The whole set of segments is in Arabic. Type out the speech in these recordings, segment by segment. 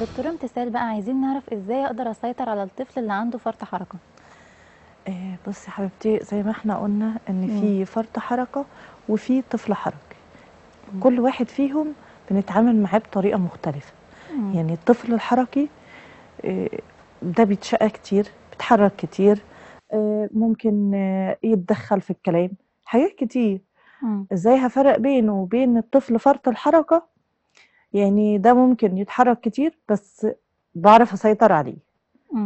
دكتور امتثال بقى عايزين نعرف ازاي اقدر اسيطر على الطفل اللي عنده فرط حركه إيه بصي حبيبتي زي ما احنا قلنا ان في فرط حركه وفي طفل حركي مم. كل واحد فيهم بنتعامل معاه بطريقه مختلفه مم. يعني الطفل الحركي إيه ده بيتشقى كتير بيتحرك كتير إيه ممكن آه، يتدخل في الكلام حاجات كتير ازاي هفرق بينه وبين الطفل فرط الحركه يعني ده ممكن يتحرك كتير بس بعرف اسيطر عليه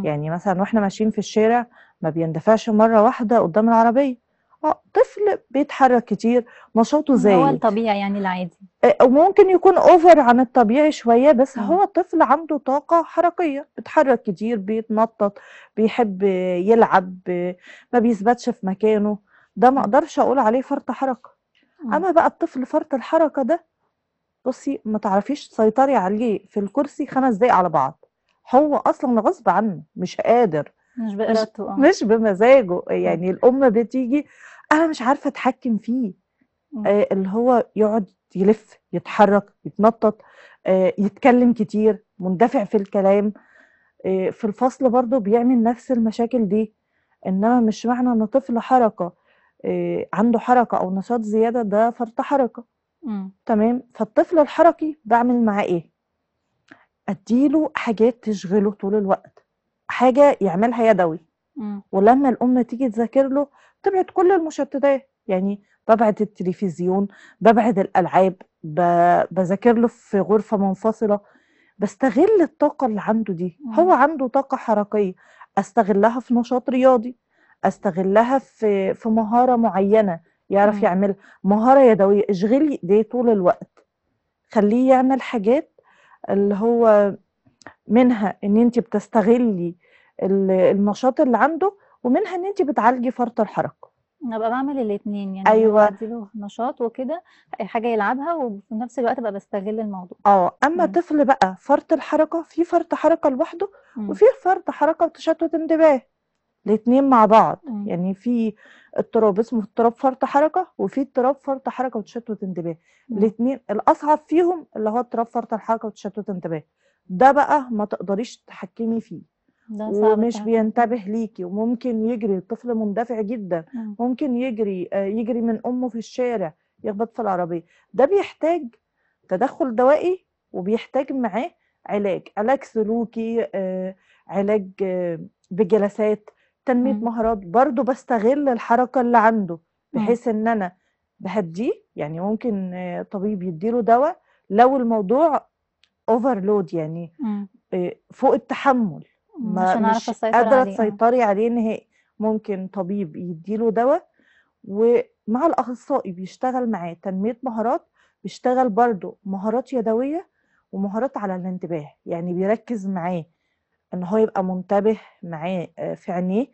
يعني مثلا واحنا ماشيين في الشارع ما بيندفعش مره واحده قدام العربيه اه طفل بيتحرك كتير نشاطه زايد هو الطبيعي يعني العادي آه، وممكن يكون اوفر عن الطبيعي شويه بس م. هو طفل عنده طاقه حركيه بيتحرك كتير بيتنطط بيحب يلعب ما بيثبتش في مكانه ده ما اقدرش اقول عليه فرط حركه م. اما بقى الطفل فرط الحركه ده بصي ما تعرفيش تسيطري عليه في الكرسي خمس دقايق على بعض هو اصلا غصب عنه مش قادر مش بإرادته آه. مش بمزاجه يعني الام بتيجي انا مش عارفه اتحكم فيه آه اللي هو يقعد يلف يتحرك يتنطط آه يتكلم كتير مندفع في الكلام آه في الفصل برضه بيعمل نفس المشاكل دي انما مش معنى ان طفل حركه آه عنده حركه او نشاط زياده ده فرط حركه مم. تمام فالطفل الحركي بعمل معاه ايه اديله حاجات تشغله طول الوقت حاجه يعملها يدوي مم. ولما الام تيجي تذاكر له تبعد كل المشتتات يعني ببعد التلفزيون ببعد الالعاب بذاكر له في غرفه منفصله بستغل الطاقه اللي عنده دي مم. هو عنده طاقه حركيه استغلها في نشاط رياضي استغلها في في مهاره معينه يعرف م. يعمل مهاره يدويه اشغلي ايديه طول الوقت خليه يعمل حاجات اللي هو منها ان انت بتستغلي النشاط اللي عنده ومنها ان انت بتعالجي فرط الحركه ابقى بعمل الاثنين يعني ايوه اديله نشاط وكده حاجه يلعبها وفي نفس الوقت ابقى بستغل الموضوع اه اما مم. طفل بقى فرط الحركه في فرط حركه لوحده وفي فرط حركه وتشتت انتباه الاثنين مع بعض يعني في اضطراب اسمه اضطراب فرط حركه وفي اضطراب فرط حركه وتشتت انتباه الاثنين الاصعب فيهم اللي هو اضطراب فرط الحركه وتشتت انتباه ده بقى ما تقدريش تتحكمي فيه ده ومش صعبتها. بينتبه ليكي وممكن يجري الطفل مندفع جدا م. ممكن يجري آه، يجري من امه في الشارع يخبط في العربيه ده بيحتاج تدخل دوائي وبيحتاج معاه علاج علاج سلوكي آه، علاج آه، بجلسات تنميه مم. مهارات برضو بستغل الحركه اللي عنده بحيث ان انا بهديه يعني ممكن طبيب يديله دواء لو الموضوع اوفرلود يعني آه، فوق التحمل ما مش, مش قادره آه. تسيطري عليه نهائي ممكن طبيب يديله دواء ومع الاخصائي بيشتغل معاه تنميه مهارات بيشتغل برضه مهارات يدويه ومهارات على الانتباه يعني بيركز معاه ان هو يبقى منتبه معاه آه، في عينيه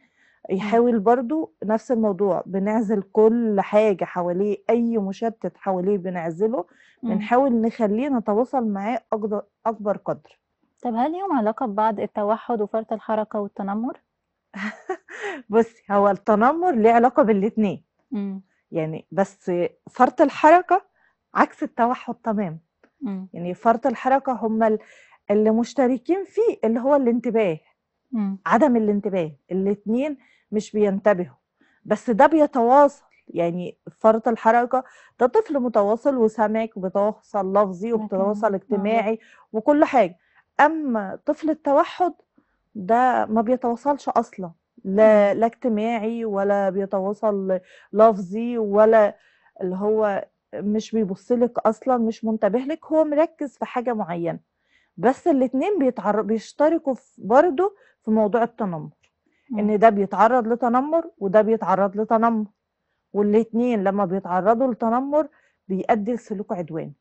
يحاول برضو نفس الموضوع بنعزل كل حاجة حواليه أي مشتت حواليه بنعزله بنحاول نخليه نتواصل معاه أكبر, أكبر قدر طب هل ليهم علاقة ببعض التوحد وفرط الحركة والتنمر؟ بصي هو التنمر ليه علاقة بالاتنين يعني بس فرط الحركة عكس التوحد تمام يعني فرط الحركة هم اللي مشتركين فيه اللي هو الانتباه م. عدم الانتباه الاثنين مش بينتبهوا بس ده بيتواصل يعني فرط الحركه ده طفل متواصل وسمك وبتواصل لفظي وبتواصل اجتماعي وكل حاجه اما طفل التوحد ده ما بيتواصلش اصلا لا لا اجتماعي ولا بيتواصل لفظي ولا اللي هو مش بيبص لك اصلا مش منتبه لك هو مركز في حاجه معينه بس الاثنين بيتعر... بيشتركوا في برضه في موضوع التنمر مم. ان ده بيتعرض لتنمر وده بيتعرض لتنمر والاثنين لما بيتعرضوا لتنمر بيؤدي لسلوك عدواني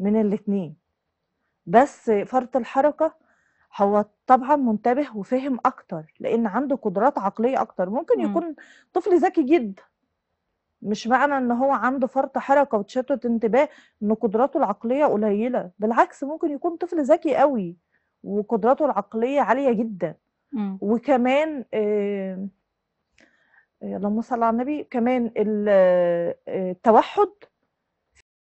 من الاثنين بس فرط الحركه هو طبعا منتبه وفهم اكتر لان عنده قدرات عقليه اكتر ممكن يكون مم. طفل ذكي جدا مش معنى ان هو عنده فرط حركه وتشتت انتباه ان قدراته العقليه قليله بالعكس ممكن يكون طفل ذكي قوي وقدراته العقليه عاليه جدا م. وكمان آه، آه، اللهم صل على النبي كمان التوحد آه،